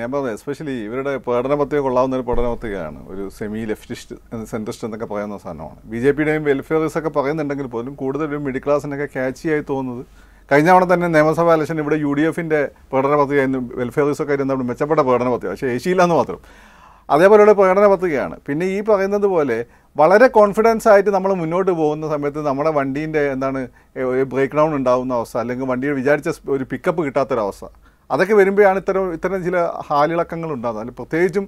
ഞാൻ പറഞ്ഞത് എസ്പെഷ്യലി ഇവരുടെ പഠനപത്രിക കൊള്ളാവുന്ന ഒരു പഠനപത്രികയാണ് ഒരു സെമി ലെഫ്റ്റിസ്റ്റ് സെൻട്രിസ്റ്റ് എന്നൊക്കെ പറയുന്ന സാധനമാണ് ബി ജെ പിയുടെയും വെൽഫെയർസ് ഒക്കെ പറയുന്നുണ്ടെങ്കിൽ പോലും കൂടുതലും മിഡിൽ ക്ലാസ്സിനൊക്കെ ക്യാച്ചി ആയി തോന്നുന്നത് കഴിഞ്ഞ തവണ തന്നെ നിയമസഭ അലക്ഷൻ ഇവിടെ യു ഡി എഫിൻ്റെ പഠനപത്രിക വെൽഫെയർസ് ഒക്കെ ഇരുന്നപ്പോൾ മെച്ചപ്പെട്ട പഠനപത്രിക പക്ഷേ ഏഷ്യയിലാണെന്ന് മാത്രം അതേപോലെയുള്ള പ്രകടനപത്രികയാണ് പിന്നെ ഈ പറയുന്നത് പോലെ വളരെ കോൺഫിഡൻസ് ആയിട്ട് നമ്മൾ മുന്നോട്ട് പോകുന്ന സമയത്ത് നമ്മുടെ വണ്ടീൻ്റെ എന്താണ് ബ്രേക്ക് ഡൗൺ ഉണ്ടാകുന്ന അവസ്ഥ അല്ലെങ്കിൽ വണ്ടിയുടെ വിചാരിച്ച ഒരു പിക്കപ്പ് കിട്ടാത്തൊരവസ്ഥ അതൊക്കെ വരുമ്പോഴാണ് ഇത്തരം ഇത്തരം ചില ഹാലിളക്കങ്ങൾ ഉണ്ടാകുന്നത് അതിൽ പ്രത്യേകിച്ചും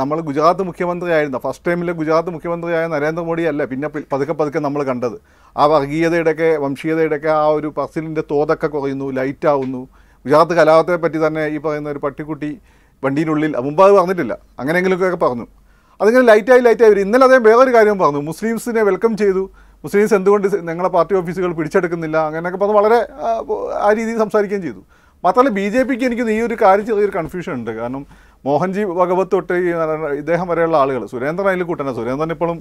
നമ്മൾ ഗുജറാത്ത് മുഖ്യമന്ത്രിയായിരുന്ന ഫസ്റ്റ് ടൈമിലെ ഗുജറാത്ത് മുഖ്യമന്ത്രിയായ നരേന്ദ്രമോദി അല്ല പിന്നെ പതുക്കെ പതുക്കെ നമ്മൾ കണ്ടത് ആ വർഗീയതയുടെയൊക്കെ വംശീയതയുടെയൊക്കെ ആ ഒരു പസിലിൻ്റെ തോതൊക്കെ കുറയുന്നു ലൈറ്റ് ആവുന്നു ഗുജറാത്ത് കലാപത്തെ പറ്റി തന്നെ ഈ പറയുന്ന ഒരു പട്ടിക്കുട്ടി വണ്ടിയിനുള്ളിൽ മുമ്പ് അത് പറഞ്ഞിട്ടില്ല അങ്ങനെയെങ്കിലുമൊക്കെ പറഞ്ഞു അതിങ്ങനെ ലൈറ്റായി ലൈറ്റായി വരും ഇന്നലെ അദ്ദേഹം വേറൊരു കാര്യം പറഞ്ഞു മുസ്ലിംസിനെ വെൽക്കം ചെയ്തു മുസ്ലിംസ് എന്തുകൊണ്ട് ഞങ്ങളെ പാർട്ടി ഓഫീസുകൾ പിടിച്ചെടുക്കുന്നില്ല അങ്ങനെയൊക്കെ പറഞ്ഞ് വളരെ ആ രീതിയിൽ സംസാരിക്കുകയും ചെയ്തു മാത്രമല്ല ബി ജെ പിക്ക് എനിക്ക് ഈ ഒരു കാര്യം ചെറിയൊരു കൺഫ്യൂഷൻ ഉണ്ട് കാരണം മോഹൻജി ഭഗവത് തൊട്ട് ഈ ഇദ്ദേഹം വരെയുള്ള ആളുകൾ സുരേന്ദ്രൻ അതിൽ കൂട്ടണം സുരേന്ദ്രൻ ഇപ്പോഴും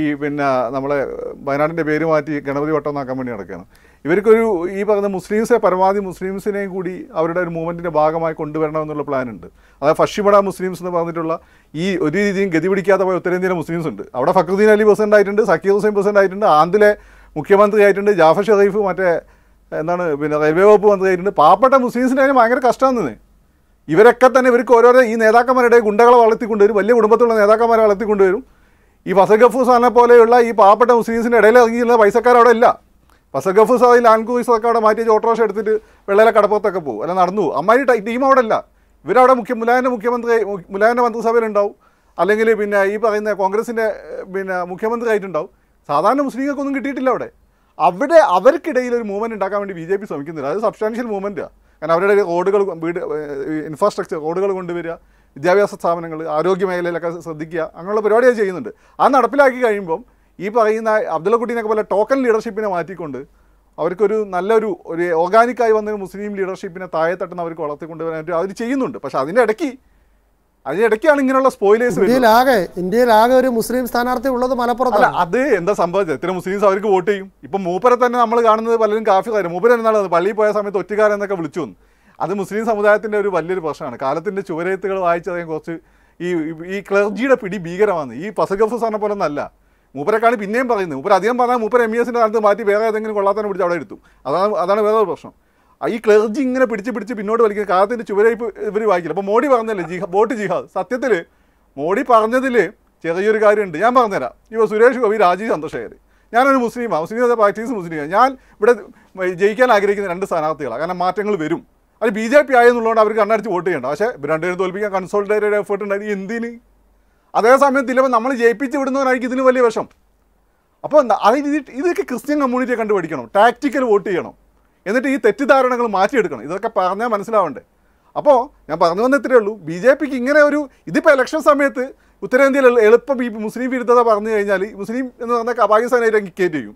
ഈ പിന്നെ നമ്മളെ വയനാടിൻ്റെ പേര് മാറ്റി ഗണപതി വട്ടം വേണ്ടി നടക്കുകയാണ് ഇവർക്കൊരു ഈ പറഞ്ഞ മുസ്ലിംസെ പരമാവധി മുസ്ലിംസിനെയും കൂടി അവരുടെ ഒരു മൂവ്മെൻറ്റിൻ്റെ ഭാഗമായി കൊണ്ടുവരണമെന്നുള്ള ഉണ്ട് അതായത് ഫഷിമട മുസ്ലിംസ് എന്ന് പറഞ്ഞിട്ടുള്ള ഈ ഒരു രീതിയും ഗതി പിടിക്കാത്ത പോയ ഉത്തരേന്ത്യയിലെ മുസ്ലിംസ് ഉണ്ട് അവിടെ ഫക്രുദ്ദീൻ അലി പ്രസിഡൻ്റ് ആയിട്ടുണ്ട് സക്കീർ ഹുസൈൻ പ്രസിഡൻ്റ് ആയിട്ടുണ്ട് ആന്ധ്രയിലെ മുഖ്യമന്ത്രി ആയിട്ടുണ്ട് ജാഫർ ഷെറീഫ് മറ്റേ എന്താണ് പിന്നെ റെയിൽവേ വകുപ്പ് മന്ത്രി കഴിഞ്ഞിട്ട് പാവപ്പെട്ട മുസ്ലിംസിൻ്റെ കാര്യം ഭയങ്കര കഷ്ടമാണെന്ന് ഇവരൊക്കെ തന്നെ ഇവർക്ക് ഓരോരോ ഈ നേതാക്കന്മാരുടെ ഗുണ്ടകളെ വളർത്തിക്കൊണ്ടുവരും വലിയ കുടുംബത്തിലുള്ള നേതാക്കന്മാരെ വളർത്തിക്കൊണ്ടുവരും ഈ ഫസൽ ഗഫൂസ് സാറിനെ പോലെയുള്ള ഈ പാവപ്പെട്ട മുസ്ലിംസിൻ്റെ ഇടയിൽ ഇറങ്ങിയിരുന്ന പൈസക്കാരവിടെ ഇല്ല ഫസൽ ഗഫൂസ് സാർ ഈ ലാൻകൂസൊക്കെ അവിടെ മാറ്റി റോഷ എടുത്തിട്ട് വെള്ളയിലെ കടപ്പുറത്തൊക്കെ പോകും അല്ല നടന്നു അമ്മായി ടീം അവിടെ ഇല്ല ഇവരവിടെ മുഖ്യ മുലായൻ്റെ മുഖ്യമന്ത്രി മുലായൻ്റെ മന്ത്രിസഭയിലുണ്ടാവും അല്ലെങ്കിൽ പിന്നെ ഈ പറയുന്ന കോൺഗ്രസിൻ്റെ പിന്നെ മുഖ്യമന്ത്രി ആയിട്ടുണ്ടാവും സാധാരണ മുസ്ലിങ്ങൾക്കൊന്നും കിട്ടിയിട്ടില്ല അവിടെ അവിടെ അവർക്കിടയിൽ ഒരു മൂവ്മെൻറ്റ് ഉണ്ടാക്കാൻ വേണ്ടി ബി ജെ പി ശ്രമിക്കുന്നില്ല അത് സബ്സ്റ്റാൻഷ്യൽ മൂവ്മെൻറ്റാണ് കാരണം അവരുടെ റോഡുകൾ വീട് ഇൻഫ്രാസ്ട്രക്ചർ റോഡുകൾ കൊണ്ടുവരിക വിദ്യാഭ്യാസ സ്ഥാപനങ്ങൾ ആരോഗ്യ മേഖലയിലൊക്കെ ശ്രദ്ധിക്കുക അങ്ങനെയുള്ള പരിപാടികൾ ചെയ്യുന്നുണ്ട് അത് നടപ്പിലാക്കി കഴിയുമ്പം ഈ പറയുന്ന അബ്ദുള്ളക്കുട്ടീനൊക്കെ പോലെ ടോക്കൺ ലീഡർഷിപ്പിനെ മാറ്റിക്കൊണ്ട് അവർക്കൊരു നല്ലൊരു ഒരു ഓർഗാനിക്കായി വന്നൊരു മുസ്ലിം ലീഡർഷിപ്പിനെ താഴെത്തട്ടെന്ന് അവർക്ക് വളർത്തിക്കൊണ്ട് വരാനായിട്ട് അവർ ചെയ്യുന്നുണ്ട് പക്ഷേ അതിൻ്റെ ഇടയ്ക്ക് അതിനിടയ്ക്കാണ് ഇങ്ങനെയുള്ള സ്പോയിലേഴ്സ് ഇന്ത്യയിലാകെ ഇന്ത്യയിലാകെ ഒരു മുസ്ലിം സ്ഥാനാർത്ഥി ഉള്ളത് മലപ്പുറത്ത് അത് എന്താ സംഭവിച്ചത് ഇത്ര മുസ്ലിംസ് അവർക്ക് വോട്ട് ചെയ്യും ഇപ്പം മൂപ്പരെ തന്നെ നമ്മൾ കാണുന്നത് പലരും കാഫി കാഫിറായിരുന്നു മൂപ്പര എന്നാണ് പള്ളിയിൽ പോയ സമയത്ത് ഒറ്റക്കാരെന്നൊക്കെ വിളിച്ചു അത് മുസ്ലിം സമുദായത്തിൻ്റെ ഒരു വലിയൊരു പ്രശ്നമാണ് കാലത്തിൻ്റെ ചുവരെഴുത്തുകൾ വായിച്ചത് കുറച്ച് ഈ ഈ ക്ലർജിയുടെ പിടി ഭീകരമാണ് ഈ പസഗഫ് സാറിനെ പോലെ ഒന്നല്ല മൂപ്പരെക്കാണ് പിന്നെയും പറയുന്നത് മൂപ്പർ അധികം പറഞ്ഞാൽ മൂപ്പർ എം ഇ e എസിൻ്റെ കാലത്ത് മാറ്റി വേറെ ഏതെങ്കിലും കൊള്ളാത്തനെ പിടിച്ച് അവിടെ എടുത്തു അതാണ് അതാണ് വേറൊരു പ്രശ്നം ഈ ക്ലർജി ഇങ്ങനെ പിടിച്ച് പിടിച്ച് പിന്നോട്ട് വലിക്കുന്ന കാലത്തിൻ്റെ ചുവരായി ഇവർ വായിക്കില്ല അപ്പോൾ മോഡി പറഞ്ഞല്ലേ ജിഹാ വോട്ട് ജിഹാദ് സത്യത്തിൽ മോഡി പറഞ്ഞതിൽ ചെറിയൊരു കാര്യമുണ്ട് ഞാൻ പറഞ്ഞുതരാം ഇപ്പോൾ സുരേഷ് ഗോപി രാജീവ് ചന്ദ്രശേഖർ ഞാനൊരു മുസ്ലിമാണ് മുസ്ലിം പ്രാക്ടീസ് മുസ്ലിമാണ് ഞാൻ ഇവിടെ ജയിക്കാൻ ആഗ്രഹിക്കുന്ന രണ്ട് സ്ഥാനാർത്ഥികളാണ് കാരണം മാറ്റങ്ങൾ വരും അത് ബി ജെ പി ആയെന്നുള്ളതുകൊണ്ട് അവർ കണ്ണടിച്ച് വോട്ട് ചെയ്യണ്ട പക്ഷേ രണ്ടുപേരും തോൽപ്പിക്കാൻ കൺസോൾട്ടേറ്റഡ് എഫേർട്ട് ഉണ്ടായി എന്തിന് അതേസമയത്ത് തിലവൻ നമ്മൾ ജയിപ്പിച്ച് വിടുന്നവനായിരിക്കും ഇതിന് വലിയ വിഷം അപ്പോൾ അത് ഇതൊക്കെ ക്രിസ്ത്യൻ കമ്മ്യൂണിറ്റിയെ കണ്ടുപിടിക്കണം ടാക്റ്റിക്കൽ വോട്ട് ചെയ്യണം എന്നിട്ട് ഈ തെറ്റിദ്ധാരണകൾ മാറ്റിയെടുക്കണം ഇതൊക്കെ പറഞ്ഞാൽ മനസ്സിലാവണ്ടേ അപ്പോൾ ഞാൻ പറഞ്ഞു വന്ന ഇത്രയേ ഉള്ളൂ ബി ജെ പിക്ക് ഇങ്ങനെ ഒരു ഇതിപ്പോൾ ഇലക്ഷൻ സമയത്ത് ഉത്തരേന്ത്യയിൽ എളുപ്പം ഈ മുസ്ലിം വിരുദ്ധത പറഞ്ഞു കഴിഞ്ഞാൽ മുസ്ലിം എന്ന് പറഞ്ഞാൽ പാകിസ്ഥാനായിട്ട് കിക്കേറ്റ് ചെയ്യും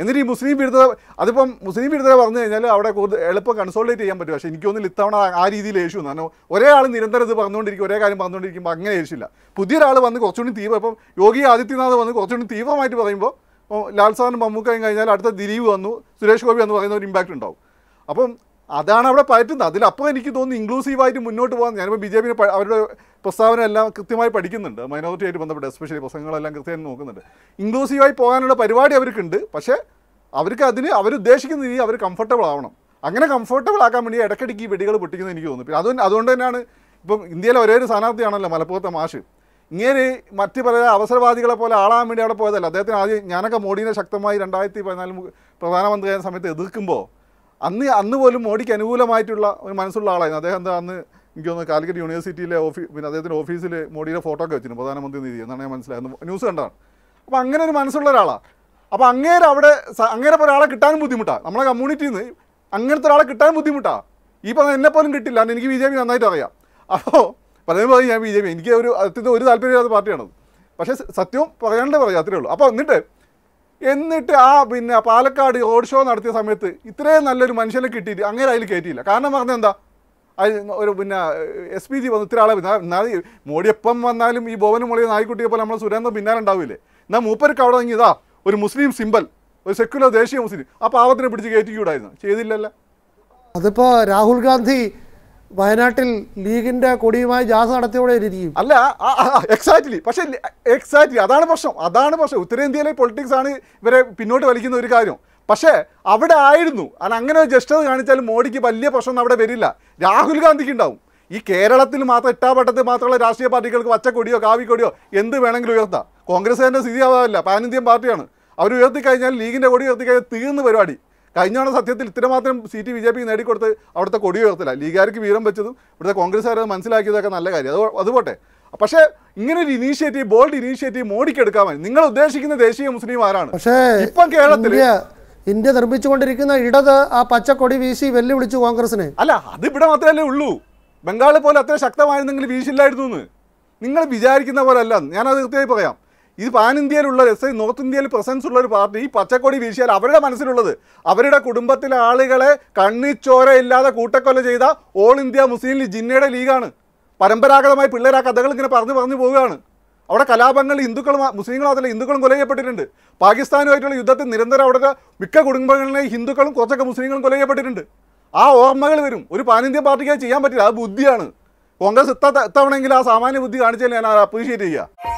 എന്നിട്ട് ഈ മുസ്ലിം വിരുദ്ധത അതിപ്പം മുസ്ലിം വിരുദ്ധത പറഞ്ഞു കഴിഞ്ഞാൽ അവിടെ കൂടുതൽ എളുപ്പം കൺസോൾട്ടേറ്റ് ചെയ്യാൻ പറ്റും പക്ഷേ എനിക്കൊന്നും ഇത്തവണ ആ രീതിയിൽ എന്ന് പറഞ്ഞാൽ ഒരേ ആൾ നിരന്തരം ഇത് പറഞ്ഞുകൊണ്ടിരിക്കും ഒരേ കാര്യം പറഞ്ഞുകൊണ്ടിരിക്കുമ്പോൾ അങ്ങനെ യേശില്ല പുതിയൊരാൾ വന്ന് കുറച്ചുകൂടി തീവ്രം ഇപ്പം യോഗി ആദിത്യനാഥ് വന്ന് കുറച്ചുകൂടി തീവ്രമായിട്ട് പറയുമ്പോൾ ഇപ്പോൾ ലാൽ സാറിന് മമ്മൂക്കയും കഴിഞ്ഞാൽ അടുത്ത ദിലീപ് വന്നു സുരേഷ് ഗോപി എന്ന് പറയുന്ന ഒരു ഇമ്പാക്റ്റ് ഉണ്ടാവും അപ്പം അതാണ് അവിടെ പറ്റുന്നത് അതിലപ്പുറം എനിക്ക് തോന്നുന്നു ഇൻക്ലൂസീവായിട്ട് മുന്നോട്ട് പോകാൻ ഞാനിപ്പോൾ ബി ജെ പി അവരുടെ പ്രസ്താവന എല്ലാം കൃത്യമായി പഠിക്കുന്നുണ്ട് മൈനോറിറ്റിയായിട്ട് ബന്ധപ്പെട്ട് എസ്പെഷ്യലി പ്രസംഗങ്ങളെല്ലാം കൃത്യമായി നോക്കുന്നുണ്ട് ഇൻക്ലൂസീവായി പോകാനുള്ള പരിപാടി അവർക്കുണ്ട് പക്ഷേ അവർക്ക് അതിന് അവരുദ്ദേശിക്കുന്ന രീതി അവർ കംഫർട്ടബിൾ ആവണം അങ്ങനെ കംഫർട്ടബിൾ ആക്കാൻ വേണ്ടി ഇടയ്ക്കിടയ്ക്ക് ഈ വെടികൾ പൊട്ടിക്കുന്നത് എനിക്ക് തോന്നുന്നു പിന്നെ അതുകൊണ്ട് അതുകൊണ്ട് തന്നെയാണ് ഇപ്പം ഇന്ത്യയിലെ ഒരേ ഒരു സ്ഥാനാർത്ഥിയാണല്ലോ മലപ്പുറത്തെ മാഷ് ഇങ്ങനെ മറ്റ് പല അവസരവാദികളെ പോലെ ആളാൻ വേണ്ടി അവിടെ പോയതല്ല അദ്ദേഹത്തിന് ആദ്യം ഞാനൊക്കെ മോഡിനെ ശക്തമായി രണ്ടായിരത്തി പതിനാല് പ്രധാനമന്ത്രിയായ സമയത്ത് എതിർക്കുമ്പോൾ അന്ന് അന്ന് പോലും മോഡിക്ക് അനുകൂലമായിട്ടുള്ള ഒരു മനസ്സുള്ള ആളായിരുന്നു അദ്ദേഹം എന്താ അന്ന് എനിക്ക് തോന്നുന്നു കാലിക്കറ്റ് യൂണിവേഴ്സിറ്റിയിലെ ഓഫീസ് പിന്നെ അദ്ദേഹത്തിൻ്റെ ഓഫീസിൽ മോഡിയുടെ ഫോട്ടോ ഒക്കെ വെച്ചിരുന്നു പ്രധാനമന്ത്രി നിധി എന്നാണ് ഞാൻ മനസ്സിലായത് ന്യൂസ് കണ്ടതാണ് അപ്പോൾ അങ്ങനെ ഒരു മനസ്സുള്ള ഒരാളാണ് അപ്പോൾ അങ്ങേരെ അവിടെ അങ്ങനെ ഒരാളെ കിട്ടാനും ബുദ്ധിമുട്ടാണ് നമ്മളെ കമ്മ്യൂണിറ്റിയിൽ നിന്ന് അങ്ങനത്തെ ഒരാളെ കിട്ടാനും ബുദ്ധിമുട്ടാണ് ഈ പറഞ്ഞാൽ എന്നെ പോലും കിട്ടില്ല എനിക്ക് ബി ജെ പി നന്നായിട്ട് അറിയാം അപ്പോൾ പറയുമ്പോൾ ഞാൻ ബി ജെ പി എനിക്ക് ഒരു അത്യന്തം ഒരു താല്പര്യമില്ലാത്ത പാർട്ടിയാണത് പക്ഷേ സത്യവും പറയാണ്ട് പറയാം അത്രയേ ഉള്ളൂ അപ്പോൾ എന്നിട്ട് എന്നിട്ട് ആ പിന്നെ പാലക്കാട് റോഡ് ഷോ നടത്തിയ സമയത്ത് ഇത്രയും നല്ലൊരു മനുഷ്യനെ കിട്ടിയിട്ട് അങ്ങനെ അതിൽ കയറ്റിയില്ല കാരണം പറഞ്ഞാൽ എന്താ ഒരു പിന്നെ എസ് പി ജി വന്ന് ഇത്ര ആളെ എന്നാൽ മോഡി എപ്പം വന്നാലും ഈ ബോവനും മുളയും നായ്ക്കുട്ടിയെ പോലെ നമ്മളെ സുരേന്ദ്രൻ പിന്നാലെ ഉണ്ടാവില്ലേ എന്നാൽ മൂപ്പർക്ക് അവിടെ ഇതാ ഒരു മുസ്ലിം സിമ്പൽ ഒരു സെക്യുലർ ദേശീയ മുസ്ലിം ആ പാവത്തിനെ പിടിച്ച് കയറ്റിക്കൂടായിരുന്നു ചെയ്തില്ലല്ലോ അതിപ്പോൾ രാഹുൽ ഗാന്ധി വയനാട്ടിൽ ലീഗിന്റെ കൊടിയുമായി നടത്തിയോടെ ഇരിക്കും അല്ല എക്സാക്ട്ലി പക്ഷേ എക്സാക്ട്ലി അതാണ് പ്രശ്നം അതാണ് പ്രശ്നം ഉത്തരേന്ത്യയിലെ പൊളിറ്റിക്സ് ആണ് ഇവരെ പിന്നോട്ട് വലിക്കുന്ന ഒരു കാര്യം പക്ഷേ അവിടെ ആയിരുന്നു അല്ല അങ്ങനെ ഒരു ജസ്റ്റത് കാണിച്ചാൽ മോഡിക്ക് വലിയ പ്രശ്നം അവിടെ വരില്ല രാഹുൽ ഗാന്ധിക്ക് ഉണ്ടാവും ഈ കേരളത്തിൽ മാത്രം ഇട്ടാപട്ടത്തിൽ മാത്രമുള്ള രാഷ്ട്രീയ പാർട്ടികൾക്ക് വച്ചക്കൊടിയോ കാവിക്കൊടിയോ എന്ത് വേണമെങ്കിലും ഉയർത്താം കോൺഗ്രസ് തന്നെ സ്ഥിതി ആവാറില്ല പാൻ പാർട്ടിയാണ് അവർ ഉയർത്തിക്കഴിഞ്ഞാൽ ലീഗിൻ്റെ കൊടി ഉയർത്തിക്കഴിഞ്ഞാൽ തീർന്ന് പരിപാടി കഴിഞ്ഞ തവണ സത്യത്തിൽ ഇത്രമാത്രം സീറ്റ് ബി ജെ പി നേടിക്കൊടുത്ത് അവിടുത്തെ കൊടി ഉയർത്തില്ല ലീഗാർക്ക് വീരം വെച്ചതും ഇവിടുത്തെ കോൺഗ്രസ്സുകാർ അത് മനസ്സിലാക്കിയതൊക്കെ നല്ല കാര്യം അത് അതുപോട്ടെ പക്ഷേ ഇങ്ങനെ ഒരു ഇനീഷ്യേറ്റീവ് ബോൾഡ് ഇനീഷ്യേറ്റീവ് മോഡിക്ക് എടുക്കാമായിരുന്നു നിങ്ങൾ ഉദ്ദേശിക്കുന്ന ദേശീയ മുസ്ലിം ആരാണ് പക്ഷേ ഇപ്പം കേരളത്തിൽ ഇന്ത്യ നിർമ്മിച്ചുകൊണ്ടിരിക്കുന്ന ഇടത് ആ പച്ചക്കൊടി വീശി വെല്ലുവിളിച്ചു കോൺഗ്രസിന് അല്ല അത് ഇവിടെ മാത്രമല്ലേ ഉള്ളൂ ബംഗാളിൽ പോലെ അത്ര ശക്തമായിരുന്നെങ്കിൽ വീശില്ലായിരുന്നു നിങ്ങൾ വിചാരിക്കുന്ന പോലെ അല്ല ഞാനത് കൃത്യമായി പറയാം ഇത് പാൻ ഇന്ത്യയിലുള്ള എസ് നോർത്ത് ഇന്ത്യയിൽ പ്രസൻസ് ഉള്ള ഒരു പാർട്ടി ഈ പച്ചക്കൊടി വീശിയാൽ അവരുടെ മനസ്സിലുള്ളത് അവരുടെ കുടുംബത്തിലെ ആളുകളെ കണ്ണിച്ചോരയില്ലാതെ കൂട്ടക്കൊല ചെയ്ത ഓൾ ഇന്ത്യ മുസ്ലിം ലീഗ് ജിന്നയുടെ ലീഗാണ് പരമ്പരാഗതമായി പിള്ളേർ ആ കഥകൾ ഇങ്ങനെ പറഞ്ഞു പറഞ്ഞു പോവുകയാണ് അവിടെ കലാപങ്ങൾ ഹിന്ദുക്കൾ മുസ്ലിങ്ങൾ മാത്രമല്ല ഹിന്ദുക്കളും കൊല ചെയ്യപ്പെട്ടിട്ടുണ്ട് പാകിസ്ഥാനുമായിട്ടുള്ള യുദ്ധത്തിൽ നിരന്തരം അവിടെ മിക്ക കുടുംബങ്ങളിലെ ഹിന്ദുക്കളും കുറച്ചൊക്കെ മുസ്ലിങ്ങളും കൊല ചെയ്യപ്പെട്ടിട്ടുണ്ട് ആ ഓർമ്മകൾ വരും ഒരു പാനിന്ത്യൻ പാർട്ടിക്കായി ചെയ്യാൻ പറ്റില്ല അത് ബുദ്ധിയാണ് കോൺഗ്രസ് ഇത്ത തവണയെങ്കിലും ആ സാമാന്യ ബുദ്ധി കാണിച്ചാൽ ഞാൻ അപ്രീഷിയേറ്റ് ചെയ്യുക